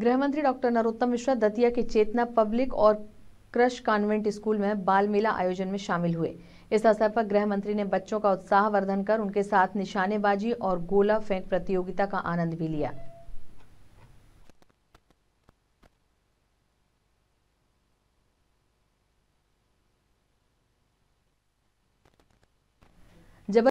गृह मंत्री डॉक्टर नरोत्तम मिश्रा दतिया के चेतना पब्लिक और क्रश कॉन्वेंट स्कूल में बाल मेला आयोजन में शामिल हुए इस अवसर पर गृह मंत्री ने बच्चों का उत्साह वर्धन कर उनके साथ निशानेबाजी और गोला फेंक प्रतियोगिता का आनंद भी लिया